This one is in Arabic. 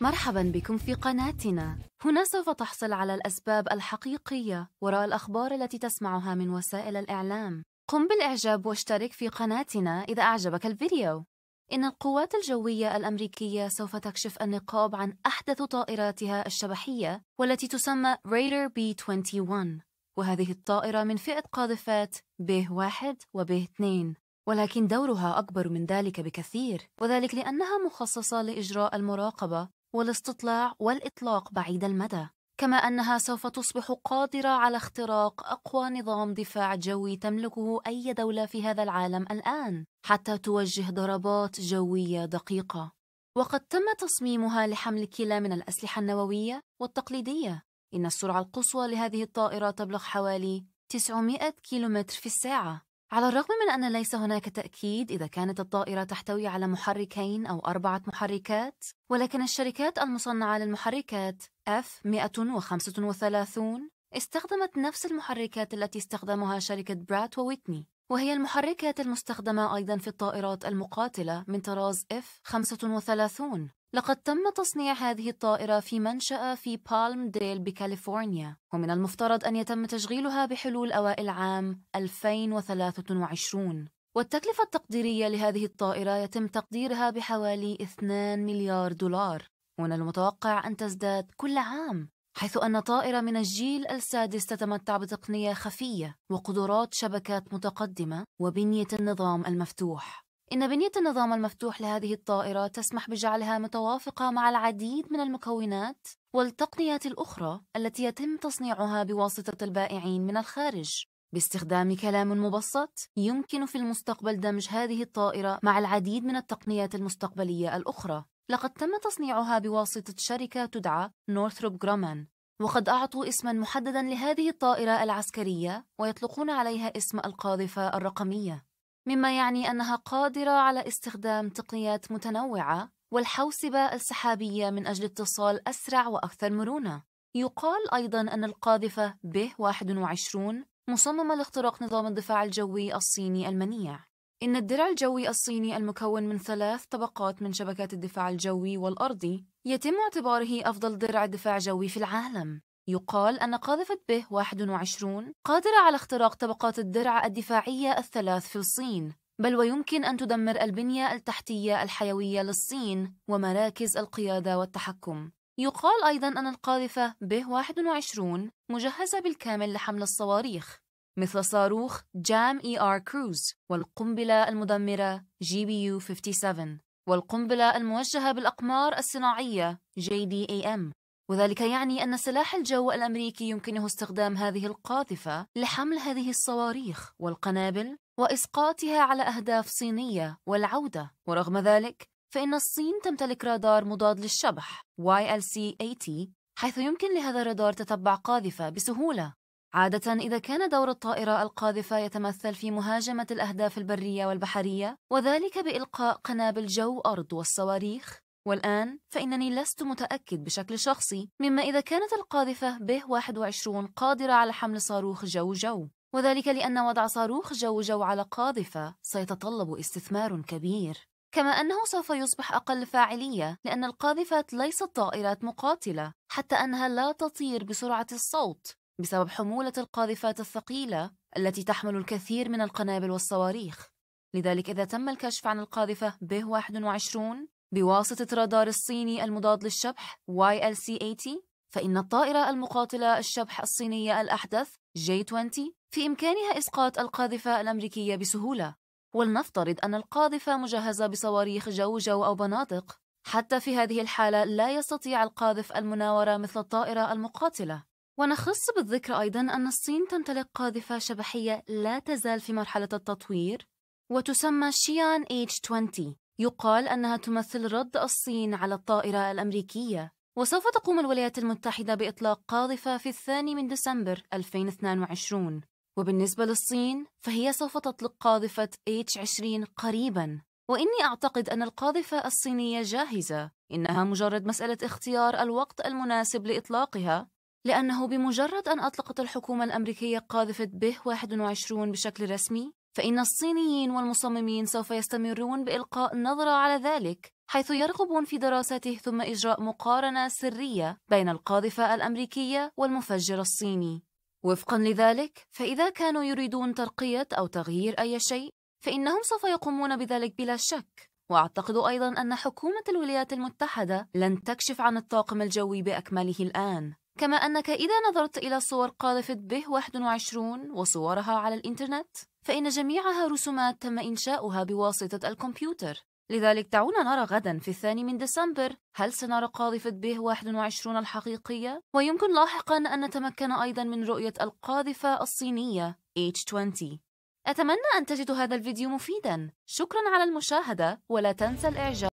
مرحبا بكم في قناتنا هنا سوف تحصل على الأسباب الحقيقية وراء الأخبار التي تسمعها من وسائل الإعلام قم بالإعجاب واشترك في قناتنا إذا أعجبك الفيديو إن القوات الجوية الأمريكية سوف تكشف النقاب عن أحدث طائراتها الشبحية والتي تسمى ريدر بي 21 وهذه الطائرة من فئة قاذفات به واحد وبه 2 ولكن دورها أكبر من ذلك بكثير وذلك لأنها مخصصة لإجراء المراقبة والاستطلاع والإطلاق بعيد المدى كما أنها سوف تصبح قادرة على اختراق أقوى نظام دفاع جوي تملكه أي دولة في هذا العالم الآن حتى توجه ضربات جوية دقيقة وقد تم تصميمها لحمل كلا من الأسلحة النووية والتقليدية إن السرعة القصوى لهذه الطائرة تبلغ حوالي 900 كيلومتر في الساعة على الرغم من أن ليس هناك تأكيد إذا كانت الطائرة تحتوي على محركين أو أربعة محركات، ولكن الشركات المصنعة للمحركات F135 استخدمت نفس المحركات التي استخدمها شركة برات وويتني، وهي المحركات المستخدمة أيضًا في الطائرات المقاتلة من طراز F-35 لقد تم تصنيع هذه الطائرة في منشأة في بالم ديل بكاليفورنيا ومن المفترض أن يتم تشغيلها بحلول أوائل عام 2023 والتكلفة التقديرية لهذه الطائرة يتم تقديرها بحوالي 2 مليار دولار ومن المتوقع أن تزداد كل عام حيث أن طائرة من الجيل السادس تتمتع بتقنية خفية وقدرات شبكات متقدمة وبنية النظام المفتوح إن بنية النظام المفتوح لهذه الطائرة تسمح بجعلها متوافقة مع العديد من المكونات والتقنيات الأخرى التي يتم تصنيعها بواسطة البائعين من الخارج باستخدام كلام مبسط يمكن في المستقبل دمج هذه الطائرة مع العديد من التقنيات المستقبلية الأخرى لقد تم تصنيعها بواسطة شركة تدعى نورثروب جرومان وقد أعطوا اسما محددا لهذه الطائرة العسكرية ويطلقون عليها اسم القاذفة الرقمية مما يعني أنها قادرة على استخدام تقنيات متنوعة والحوسبة السحابية من أجل اتصال أسرع وأكثر مرونة. يقال أيضاً أن القاذفة ب 21 مصممة لاختراق نظام الدفاع الجوي الصيني المنيع. إن الدرع الجوي الصيني المكون من ثلاث طبقات من شبكات الدفاع الجوي والأرضي يتم اعتباره أفضل درع دفاع جوي في العالم يقال أن قاذفة به 21 قادرة على اختراق طبقات الدرع الدفاعية الثلاث في الصين بل ويمكن أن تدمر البنية التحتية الحيوية للصين ومراكز القيادة والتحكم يقال أيضا أن القاذفة به 21 مجهزة بالكامل لحمل الصواريخ مثل صاروخ جام اي ار كروز والقنبلة المدمرة جي بي يو 57 والقنبلة الموجهة بالأقمار الصناعية جي إم وذلك يعني أن سلاح الجو الأمريكي يمكنه استخدام هذه القاذفة لحمل هذه الصواريخ والقنابل وإسقاطها على أهداف صينية والعودة ورغم ذلك فإن الصين تمتلك رادار مضاد للشبح ylc at حيث يمكن لهذا الرادار تتبع قاذفة بسهولة عادة إذا كان دور الطائرة القاذفة يتمثل في مهاجمة الأهداف البرية والبحرية وذلك بإلقاء قنابل جو أرض والصواريخ والآن فإنني لست متأكد بشكل شخصي مما إذا كانت القاذفة به 21 قادرة على حمل صاروخ جو جو وذلك لأن وضع صاروخ جو جو على قاذفة سيتطلب استثمار كبير كما أنه سوف يصبح أقل فاعلية لأن القاذفات ليست طائرات مقاتلة حتى أنها لا تطير بسرعة الصوت بسبب حمولة القاذفات الثقيلة التي تحمل الكثير من القنابل والصواريخ لذلك إذا تم الكشف عن القاذفة به 21 بواسطة رادار الصيني المضاد للشبح YLC-80 إيه فإن الطائرة المقاتلة الشبح الصينية الأحدث J-20 في إمكانها إسقاط القاذفة الأمريكية بسهولة ولنفترض أن القاذفة مجهزة بصواريخ جو جو أو بنادق حتى في هذه الحالة لا يستطيع القاذف المناورة مثل الطائرة المقاتلة ونخص بالذكر أيضا أن الصين تمتلك قاذفة شبحية لا تزال في مرحلة التطوير وتسمى شيان H-20 يقال أنها تمثل رد الصين على الطائرة الأمريكية وسوف تقوم الولايات المتحدة بإطلاق قاذفة في الثاني من ديسمبر 2022 وبالنسبة للصين فهي سوف تطلق قاذفة H20 قريباً وإني أعتقد أن القاذفة الصينية جاهزة إنها مجرد مسألة اختيار الوقت المناسب لإطلاقها لأنه بمجرد أن أطلقت الحكومة الأمريكية قاذفة به 21 بشكل رسمي فإن الصينيين والمصممين سوف يستمرون بإلقاء نظرة على ذلك حيث يرغبون في دراسته ثم إجراء مقارنة سرية بين القاذفة الأمريكية والمفجر الصيني وفقا لذلك فإذا كانوا يريدون ترقية أو تغيير أي شيء فإنهم سوف يقومون بذلك بلا شك وأعتقد أيضا أن حكومة الولايات المتحدة لن تكشف عن الطاقم الجوي بأكمله الآن كما أنك إذا نظرت إلى صور قاذفة به 21 وصورها على الإنترنت فإن جميعها رسومات تم إنشاؤها بواسطة الكمبيوتر لذلك دعونا نرى غدا في الثاني من ديسمبر هل سنرى قاذفة به 21 الحقيقية؟ ويمكن لاحقا أن نتمكن أيضا من رؤية القاذفة الصينية H20 أتمنى أن تجدوا هذا الفيديو مفيدا شكرا على المشاهدة ولا تنسى الإعجاب